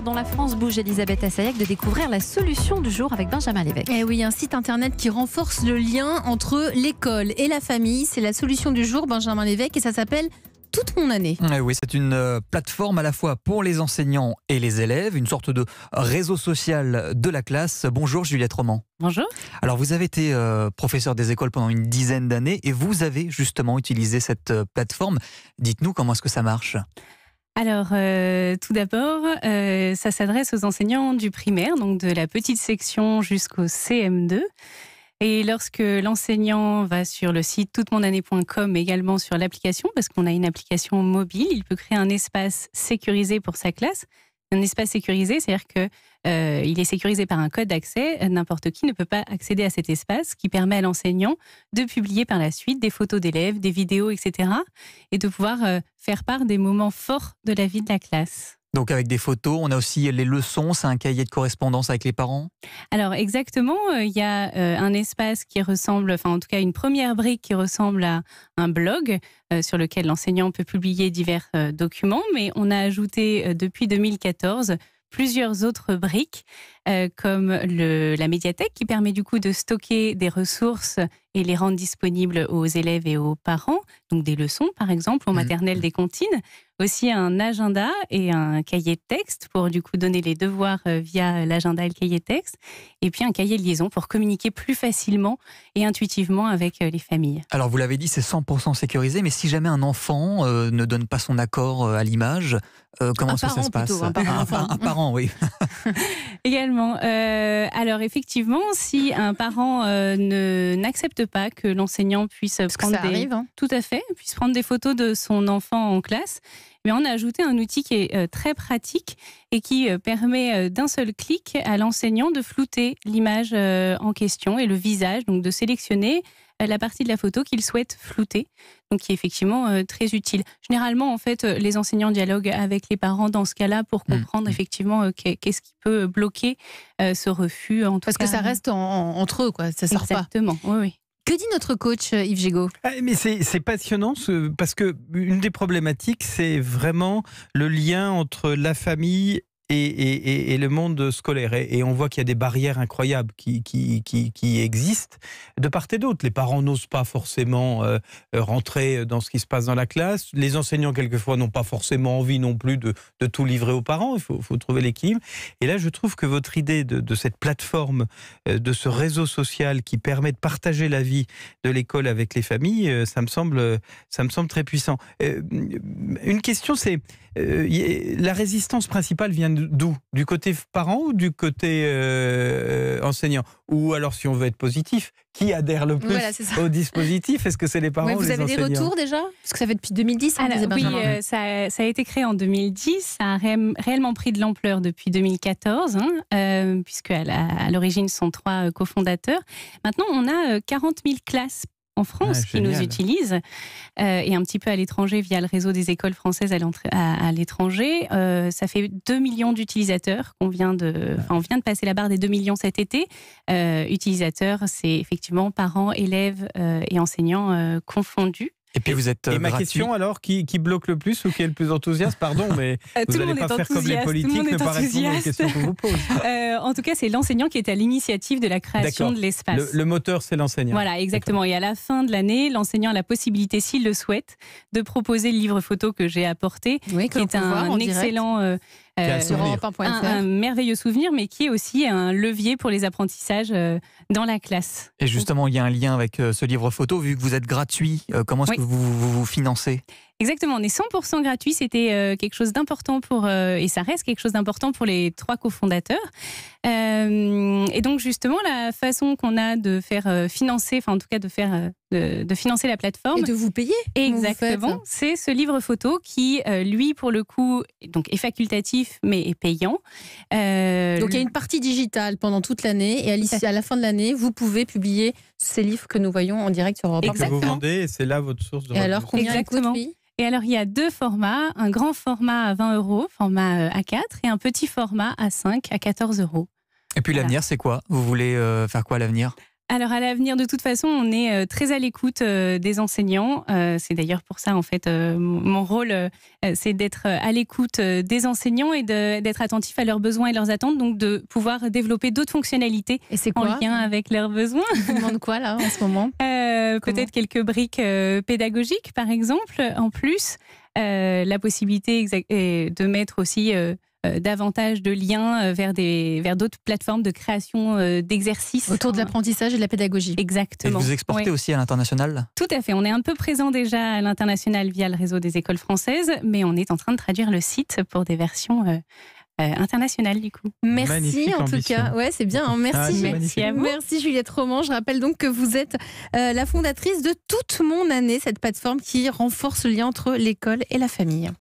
dans la France bouge, Elisabeth Assayac, de découvrir la solution du jour avec Benjamin Lévesque. Eh oui, un site internet qui renforce le lien entre l'école et la famille. C'est la solution du jour, Benjamin Lévesque, et ça s'appelle toute mon année. Eh oui, c'est une euh, plateforme à la fois pour les enseignants et les élèves, une sorte de réseau social de la classe. Bonjour Juliette Roman. Bonjour. Alors vous avez été euh, professeur des écoles pendant une dizaine d'années et vous avez justement utilisé cette euh, plateforme. Dites-nous comment est-ce que ça marche alors, euh, tout d'abord, euh, ça s'adresse aux enseignants du primaire, donc de la petite section jusqu'au CM2. Et lorsque l'enseignant va sur le site toutemonannée.com, également sur l'application, parce qu'on a une application mobile, il peut créer un espace sécurisé pour sa classe un espace sécurisé, c'est-à-dire que euh, il est sécurisé par un code d'accès. N'importe qui ne peut pas accéder à cet espace, qui permet à l'enseignant de publier par la suite des photos d'élèves, des vidéos, etc., et de pouvoir euh, faire part des moments forts de la vie de la classe. Donc avec des photos, on a aussi les leçons, c'est un cahier de correspondance avec les parents Alors exactement, euh, il y a euh, un espace qui ressemble, enfin en tout cas une première brique qui ressemble à un blog euh, sur lequel l'enseignant peut publier divers documents, mais on a ajouté depuis 2014 plusieurs autres briques euh, comme la médiathèque qui permet du coup de stocker des ressources et les rendre disponibles aux élèves et aux parents, donc des leçons par exemple aux mmh. maternelle des comptines, aussi un agenda et un cahier de texte pour du coup donner les devoirs euh, via l'agenda et le cahier de texte, et puis un cahier de liaison pour communiquer plus facilement et intuitivement avec euh, les familles. Alors vous l'avez dit, c'est 100% sécurisé, mais si jamais un enfant ne donne pas son accord à l'image, comment ça, se passe un, parent, un parent, oui. Également euh, alors effectivement, si un parent euh, ne n'accepte pas que l'enseignant puisse prendre des... Hein. tout à fait, puisse prendre des photos de son enfant en classe, mais eh on a ajouté un outil qui est euh, très pratique et qui permet d'un seul clic à l'enseignant de flouter l'image en question et le visage, donc de sélectionner euh, la partie de la photo qu'ils souhaitent flouter, donc qui est effectivement euh, très utile. Généralement, en fait, euh, les enseignants dialoguent avec les parents dans ce cas-là pour mmh, comprendre mmh. effectivement qu'est-ce qui peut bloquer ce refus. En Parce que ça reste entre eux, quoi. Ça sort pas. Exactement. Oui, Que dit notre coach Yves Gégaud ah, Mais c'est passionnant parce que une des problématiques, c'est vraiment le lien entre la famille et, le monde scolaire. Et, on voit qu'il y a des barrières incroyables qui, qui, existent de part et d'autre. Les parents n'osent pas forcément euh, euh, rentrer dans ce qui se passe dans la classe. Les enseignants, quelquefois, n'ont pas forcément envie non plus de, tout livrer aux parents. Il faut, trouver l'équilibre. Et là, je trouve que votre idée de, cette plateforme, euh, de ce réseau social qui permet de partager la vie de l'école avec les familles, ça me semble, ça me semble très puissant. une question, c'est la résistance principale vient de D'où Du côté parents ou du côté euh, enseignant Ou alors, si on veut être positif, qui adhère le plus au dispositif Est-ce que c'est les parents les enseignants Vous avez des retours déjà Parce que ça fait depuis 2010. Hein, oui, euh, ça, a été créé en 2010. Ça a réellement pris de l'ampleur depuis 2014, hein, euh, puisque à l'origine sont trois euh, cofondateurs. Maintenant, on a 40 euh, 000 classes en France ah, qui nous utilisent euh, et un petit peu à l'étranger via le réseau des écoles françaises à, l'étranger. Euh, ça fait 2 millions d'utilisateurs qu'on vient de, on vient de passer la barre des 2 millions cet été. Euh, utilisateurs, c'est effectivement parents, élèves et enseignants confondus. Et puis vous êtes. Euh, Et ma question alors, qui, bloque le plus ou qui est le plus enthousiaste Pardon, mais vous n'allez euh, pas faire comme les politiques, ne pas répondre questions qu'on vous pose. Euh, en tout cas, c'est l'enseignant qui est à l'initiative de la création de l'espace. Le, moteur, c'est l'enseignant. Voilà, exactement. Et à la fin de l'année, l'enseignant a la possibilité, s'il le souhaite, de proposer le livre photo que j'ai apporté, qui est un, excellent. Euh, un, merveilleux souvenir, mais qui est aussi un levier pour les apprentissages euh, dans la classe. Et justement, il y a un lien avec euh, ce livre photo, vu que vous êtes gratuit. comment est-ce que vous, vous financez Exactement, on est 100% gratuit. C'était euh, quelque chose d'important pour, euh, et ça reste quelque chose d'important pour les trois cofondateurs. Euh, et donc, justement, la façon qu'on a de faire financer, enfin, en tout cas, de faire. De, financer la plateforme. Et de vous payer. Exactement. C'est ce livre photo qui, lui, pour le coup, donc est facultatif, mais est payant. donc il y a une partie digitale pendant toute l'année. Et à la fin de l'année, vous pouvez publier ces livres que nous voyons en direct sur Europe 1. Que vous vendez et c'est là votre source de Et alors combien Exactement. et alors, il y a deux formats, un grand format à 20 euros, format euh, A4, et un petit format à 5, à 14 euros. Et puis l'avenir, c'est quoi Vous voulez euh, faire quoi à l'avenir alors à l'avenir, de toute façon, on est euh, très à l'écoute euh, des enseignants. Euh, c'est d'ailleurs pour ça, en fait, mon rôle, c'est d'être à l'écoute des enseignants et d'être attentif à leurs besoins et leurs attentes, donc de pouvoir développer d'autres fonctionnalités et en lien avec leurs besoins. On demande quoi là en ce moment Peut-être quelques briques pédagogiques, par exemple, en plus. la possibilité de mettre aussi... Euh, davantage de liens euh, vers des vers d'autres plateformes de création euh, d'exercices autour de l'apprentissage et de la pédagogie. Exactement. Et vous exportez aussi à l'international Tout à fait. On est un peu présent déjà à l'international via le réseau des écoles françaises, mais on est en train de traduire le site pour des versions internationales du coup. Merci en tout cas. Ouais, c'est bien. Hein. Merci. Ah, merci, merci, Juliette Roman. Je rappelle donc que vous êtes la fondatrice de Toute mon année, cette plateforme qui renforce le lien entre l'école et la famille.